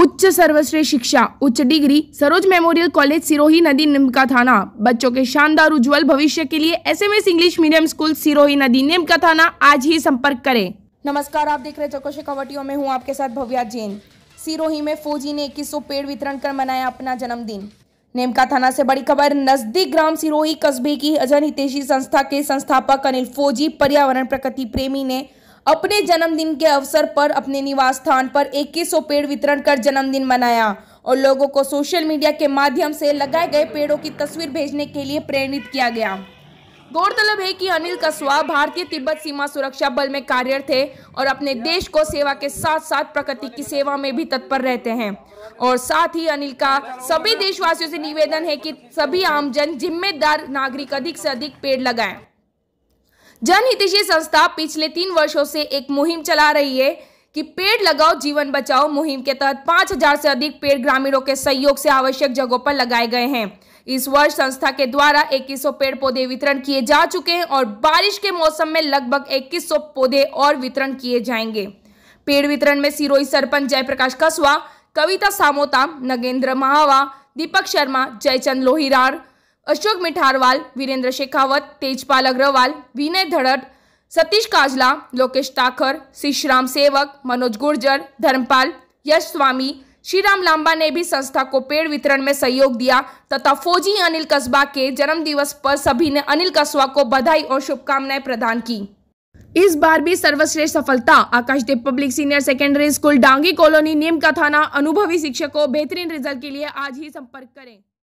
उच्च सर्वश्रेष्ठ शिक्षा उच्च degree Saroj memorial college Sirohi नदी निम्का थाना बच्चों के शानदार उज्जवल भविष्य के लिए S English medium school Sirohi नदी निम्का थाना आज ही संपर्क करें नमस्कार आप देख रहे चौकोश कवटियों में हूँ आपके साथ भव्या जैन सिरोही में फौजी ने इक्कीस पेड़ वितरण कर मनाया अपना जन्मदिन नेमका थाना से बड़ी खबर नजदीक ग्राम सिरोही कस्बे की अजन हितेशी संस्था के संस्थापक अनिल फौजी पर्यावरण प्रकृति प्रेमी ने अपने जन्मदिन के अवसर पर अपने निवास स्थान पर 2100 पेड़ वितरण कर जन्मदिन मनाया और लोगों को सोशल मीडिया के माध्यम से लगाए गए पेड़ों की तस्वीर भेजने के लिए प्रेरित किया गया गौरतलब है कि अनिल कसवा भारतीय तिब्बत सीमा सुरक्षा बल में कार्यरत थे और अपने देश को सेवा के साथ साथ प्रकृति की सेवा में भी तत्पर रहते हैं और साथ ही अनिल का सभी देशवासियों से निवेदन है कि सभी आमजन जिम्मेदार नागरिक अधिक से अधिक पेड़ लगाएं जनहितैषी संस्था पिछले तीन वर्षों से एक मुहिम चला रही है कि पेड़ लगाओ जीवन बचाओ मुहिम के तहत 5000 से अधिक पेड़ ग्रामीणों के सहयोग से आवश्यक जगहों पर लगाए गए हैं इस वर्ष संस्था के द्वारा 2100 पेड़ पौधे वितरण किए जा चुके हैं और बारिश के मौसम में लगभग 2100 पौधे और वितरण किए जाएंगे पेड़ वितरण में सिरोही सरपंच जयप्रकाश कसवा कविता सामोता नगेंद्र महावा दीपक शर्मा जयचंद लोहिरार अशोक मिठारवाल वीरेंद्र शेखावत तेजपाल अग्रवाल विनय धड़ट सतीश काजला लोकेश ताखर श्रीश्राम सेवक मनोज गुर्जर धर्मपाल यश स्वामी श्री राम लांबा ने भी संस्था को पेड़ वितरण में सहयोग दिया तथा फौजी अनिल कस्बा के जन्म दिवस पर सभी ने अनिल कस्बा को बधाई और शुभकामनाएं प्रदान की इस बार भी सर्वश्रेष्ठ सफलता Akashdeep public senior secondary school Dangi colony Neem ka Thana अनुभवी शिक्षकों बेहतरीन रिजल्ट के लिए आज ही संपर्क करें